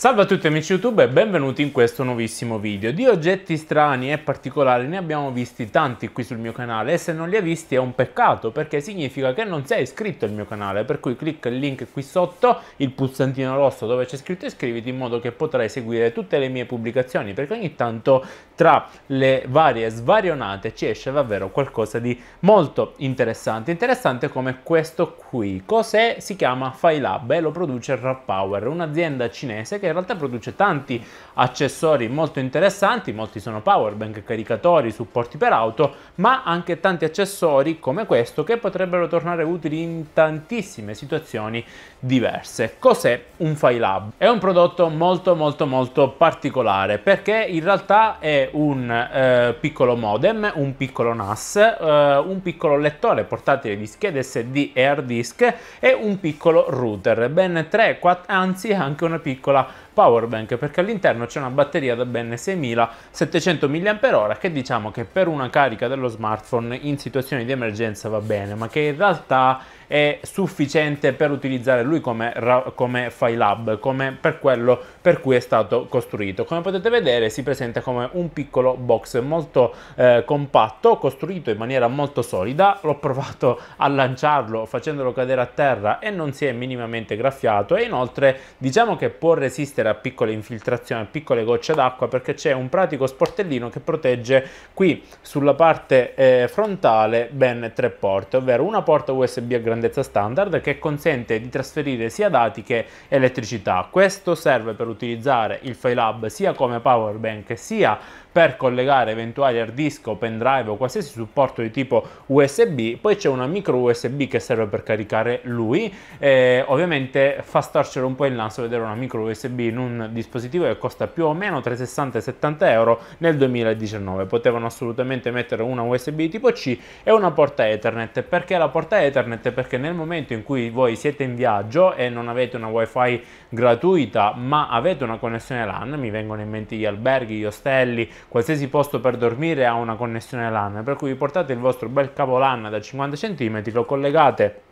Salve a tutti amici YouTube e benvenuti in questo nuovissimo video. Di oggetti strani e particolari ne abbiamo visti tanti qui sul mio canale e se non li hai visti è un peccato perché significa che non sei iscritto al mio canale, per cui clicca il link qui sotto, il pulsantino rosso dove c'è scritto iscriviti in modo che potrai seguire tutte le mie pubblicazioni perché ogni tanto tra le varie svarionate ci esce davvero qualcosa di molto interessante. Interessante come questo qui. Cos'è? Si chiama FileHub e lo produce Rappower, un'azienda cinese che in realtà produce tanti accessori molto interessanti, molti sono powerbank, caricatori, supporti per auto, ma anche tanti accessori come questo che potrebbero tornare utili in tantissime situazioni diverse. Cos'è un FileHub? È un prodotto molto molto molto particolare perché in realtà è un eh, piccolo modem, un piccolo NAS, eh, un piccolo lettore portatile di schede SD e hard disk e un piccolo router, ben 3, 4, anzi anche una piccola power bank perché all'interno c'è una batteria da ben 6700 mAh che diciamo che per una carica dello smartphone in situazioni di emergenza va bene ma che in realtà è sufficiente per utilizzare lui come, come file hub, come per quello per cui è stato costruito. Come potete vedere si presenta come un piccolo box molto eh, compatto, costruito in maniera molto solida, l'ho provato a lanciarlo facendolo cadere a terra e non si è minimamente graffiato e inoltre diciamo che può resistere a piccole infiltrazioni, a piccole gocce d'acqua perché c'è un pratico sportellino che protegge qui sulla parte eh, frontale ben tre porte, ovvero una porta USB a grande grandezza standard che consente di trasferire sia dati che elettricità. Questo serve per utilizzare il File sia come power bank sia per collegare eventuali hard disk o pendrive o qualsiasi supporto di tipo USB, poi c'è una micro USB che serve per caricare lui, e ovviamente fa storcere un po' il lanzo vedere una micro USB in un dispositivo che costa più o meno tra i 60 e 70 euro nel 2019, potevano assolutamente mettere una USB tipo C e una porta Ethernet, perché la porta Ethernet? Perché nel momento in cui voi siete in viaggio e non avete una wifi gratuita ma avete una connessione LAN, mi vengono in mente gli alberghi, gli ostelli, qualsiasi posto per dormire ha una connessione LAN, per cui portate il vostro bel cavo LAN da 50 cm, lo collegate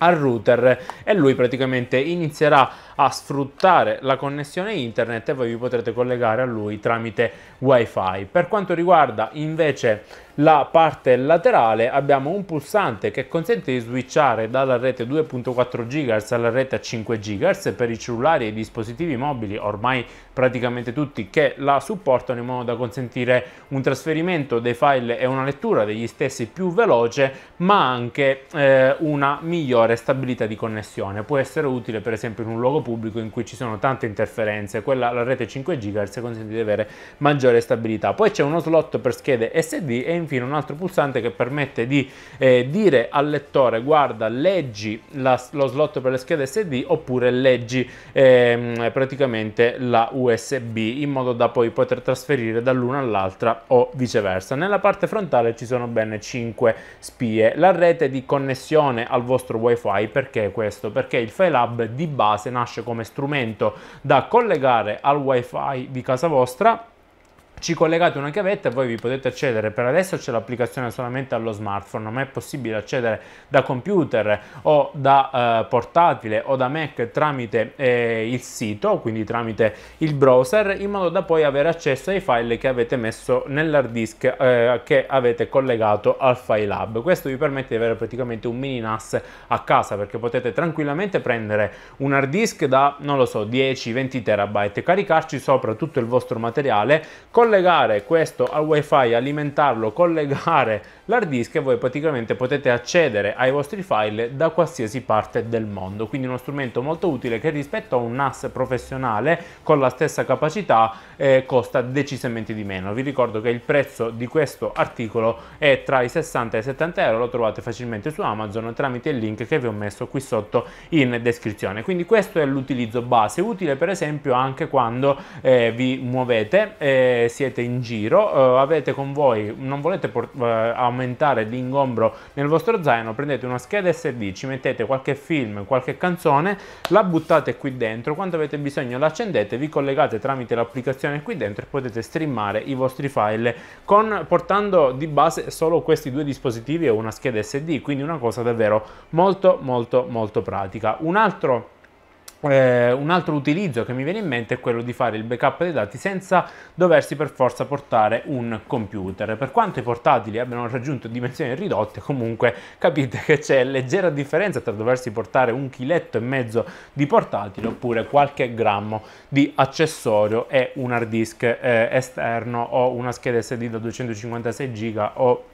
al router e lui praticamente inizierà a sfruttare la connessione internet e voi vi potrete collegare a lui tramite wifi per quanto riguarda invece la parte laterale abbiamo un pulsante che consente di switchare dalla rete 2.4 GHz alla rete 5 GHz per i cellulari e i dispositivi mobili ormai praticamente tutti che la supportano in modo da consentire un trasferimento dei file e una lettura degli stessi più veloce ma anche eh, una migliore stabilità di connessione può essere utile per esempio in un luogo pubblico in cui ci sono tante interferenze quella la rete 5 GHz consente di avere maggiore stabilità poi c'è uno slot per schede SD e infine infine un altro pulsante che permette di eh, dire al lettore guarda leggi la, lo slot per le schede SD oppure leggi eh, praticamente la USB in modo da poi poter trasferire dall'una all'altra o viceversa. Nella parte frontale ci sono ben 5 spie. La rete di connessione al vostro wifi perché questo? Perché il File di base nasce come strumento da collegare al wifi di casa vostra ci collegate una chiavetta e voi vi potete accedere, per adesso c'è l'applicazione solamente allo smartphone, ma è possibile accedere da computer o da eh, portatile o da Mac tramite eh, il sito, quindi tramite il browser, in modo da poi avere accesso ai file che avete messo nell'hard disk eh, che avete collegato al file hub. Questo vi permette di avere praticamente un mini NAS a casa perché potete tranquillamente prendere un hard disk da, non lo so, 10-20 terabyte, caricarci sopra tutto il vostro materiale, con collegare questo al wifi, alimentarlo, collegare l'hard disk e voi praticamente potete accedere ai vostri file da qualsiasi parte del mondo, quindi uno strumento molto utile che rispetto a un NAS professionale con la stessa capacità eh, costa decisamente di meno. Vi ricordo che il prezzo di questo articolo è tra i 60 e i 70 euro, lo trovate facilmente su Amazon tramite il link che vi ho messo qui sotto in descrizione. Quindi questo è l'utilizzo base, utile per esempio anche quando eh, vi muovete, eh, siete in giro, eh, avete con voi, non volete portare eh, aumentare l'ingombro nel vostro zaino prendete una scheda SD, ci mettete qualche film, qualche canzone, la buttate qui dentro, quando avete bisogno l'accendete, accendete, vi collegate tramite l'applicazione qui dentro e potete streamare i vostri file con, portando di base solo questi due dispositivi e una scheda SD, quindi una cosa davvero molto molto molto pratica. Un altro eh, un altro utilizzo che mi viene in mente è quello di fare il backup dei dati senza doversi per forza portare un computer. Per quanto i portatili abbiano raggiunto dimensioni ridotte, comunque capite che c'è leggera differenza tra doversi portare un chiletto e mezzo di portatile oppure qualche grammo di accessorio e un hard disk eh, esterno o una scheda SD da 256 giga o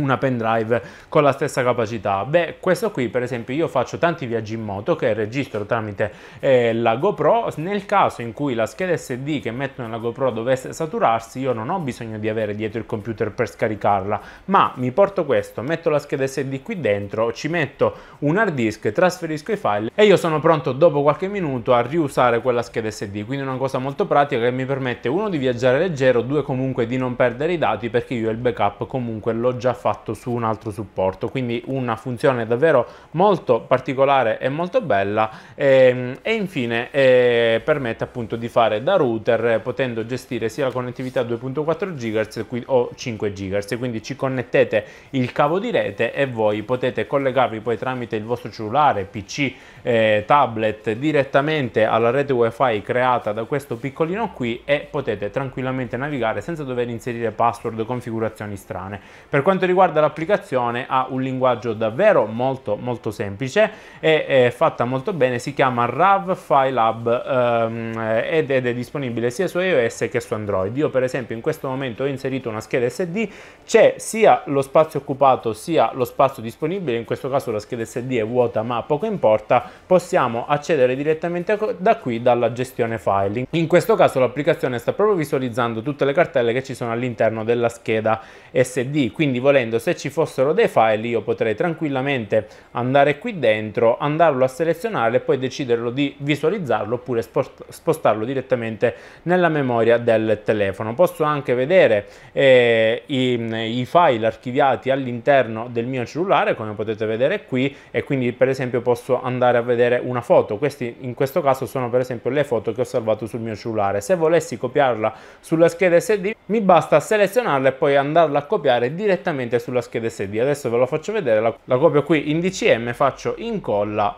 una pendrive con la stessa capacità beh questo qui per esempio io faccio tanti viaggi in moto che registro tramite eh, la GoPro nel caso in cui la scheda SD che metto nella GoPro dovesse saturarsi io non ho bisogno di avere dietro il computer per scaricarla ma mi porto questo metto la scheda SD qui dentro ci metto un hard disk trasferisco i file e io sono pronto dopo qualche minuto a riusare quella scheda SD quindi una cosa molto pratica che mi permette uno di viaggiare leggero due comunque di non perdere i dati perché io il backup comunque l'ho già fatto fatto su un altro supporto, quindi una funzione davvero molto particolare e molto bella e, ehm, e infine e eh, permette appunto di fare da router potendo gestire sia la connettività 2.4 GHz o 5 GHz, quindi ci connettete il cavo di rete e voi potete collegarvi poi tramite il vostro cellulare, PC, eh, tablet direttamente alla rete wifi creata da questo piccolino qui e potete tranquillamente navigare senza dover inserire password o configurazioni strane. Per quanto riguarda riguarda l'applicazione ha un linguaggio davvero molto molto semplice e è fatta molto bene, si chiama RAV File Hub ehm, ed, ed, è disponibile sia su iOS che su Android. Io per esempio in questo momento ho inserito una scheda SD, c'è sia lo spazio occupato sia lo spazio disponibile, in questo caso la scheda SD è vuota ma poco importa, possiamo accedere direttamente da qui dalla gestione filing In questo caso l'applicazione sta proprio visualizzando tutte le cartelle che ci sono all'interno della scheda SD, quindi volete volendo se ci fossero dei file io potrei tranquillamente andare qui dentro, andarlo a selezionare e poi deciderlo di visualizzarlo oppure spostarlo direttamente nella memoria del telefono. Posso anche vedere eh, i, i file archiviati all'interno del mio cellulare come potete vedere qui e quindi per esempio posso andare a vedere una foto. Questi in questo caso sono per esempio le foto che ho salvato sul mio cellulare. Se volessi copiarla sulla scheda SD mi basta selezionarla e poi andarla a copiare direttamente direttamente sulla scheda SD. Adesso ve lo faccio vedere, la, la copio qui in DCM, faccio incolla,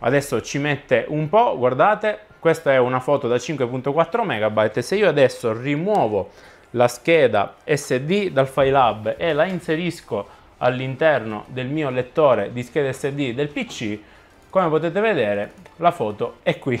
adesso ci mette un po', guardate, questa è una foto da 5.4 MB, se io adesso rimuovo la scheda SD dal file hub e la inserisco all'interno del mio lettore di scheda SD del PC, come potete vedere la foto è qui.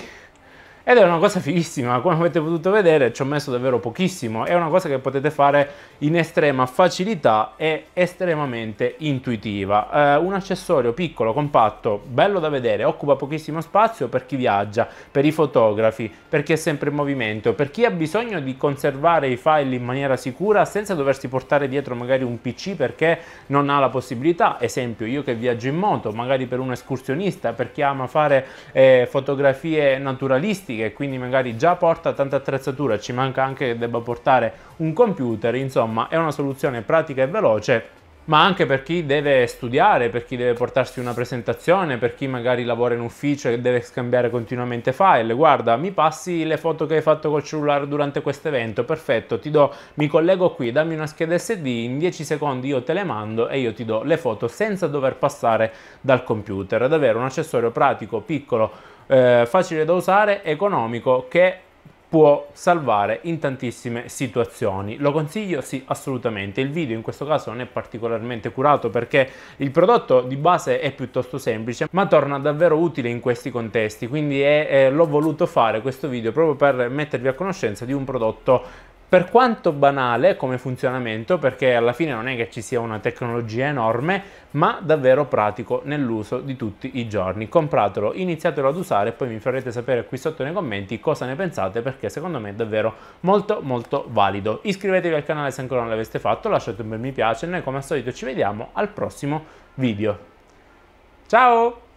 Ed è una cosa fighissima, come avete potuto vedere ci ho messo davvero pochissimo, è una cosa che potete fare in estrema facilità e estremamente intuitiva. Eh, un accessorio piccolo, compatto, bello da vedere, occupa pochissimo spazio per chi viaggia, per i fotografi, per chi è sempre in movimento, per chi ha bisogno di conservare i file in maniera sicura senza doversi portare dietro magari un PC perché non ha la possibilità, esempio io che viaggio in moto, magari per un escursionista, per chi ama fare eh, fotografie naturalistiche, informatica e quindi magari già porta tanta attrezzatura, ci manca anche che debba portare un computer, insomma è una soluzione pratica e veloce ma anche per chi deve studiare, per chi deve portarsi una presentazione, per chi magari lavora in ufficio e deve scambiare continuamente file. Guarda, mi passi le foto che hai fatto col cellulare durante questo evento, perfetto, ti do, mi collego qui, dammi una scheda SD, in 10 secondi io te le mando e io ti do le foto senza dover passare dal computer. Davvero un accessorio pratico, piccolo, eh, facile da usare, economico che può salvare in tantissime situazioni. Lo consiglio? Sì, assolutamente. Il video in questo caso non è particolarmente curato perché il prodotto di base è piuttosto semplice, ma torna davvero utile in questi contesti, quindi eh, l'ho voluto fare questo video proprio per mettervi a conoscenza di un prodotto per quanto banale come funzionamento, perché alla fine non è che ci sia una tecnologia enorme, ma davvero pratico nell'uso di tutti i giorni. Compratelo, iniziatelo ad usare e poi mi farete sapere qui sotto nei commenti cosa ne pensate, perché secondo me è davvero molto molto valido. Iscrivetevi al canale se ancora non l'aveste fatto, lasciate un bel mi piace e noi come al solito ci vediamo al prossimo video. Ciao!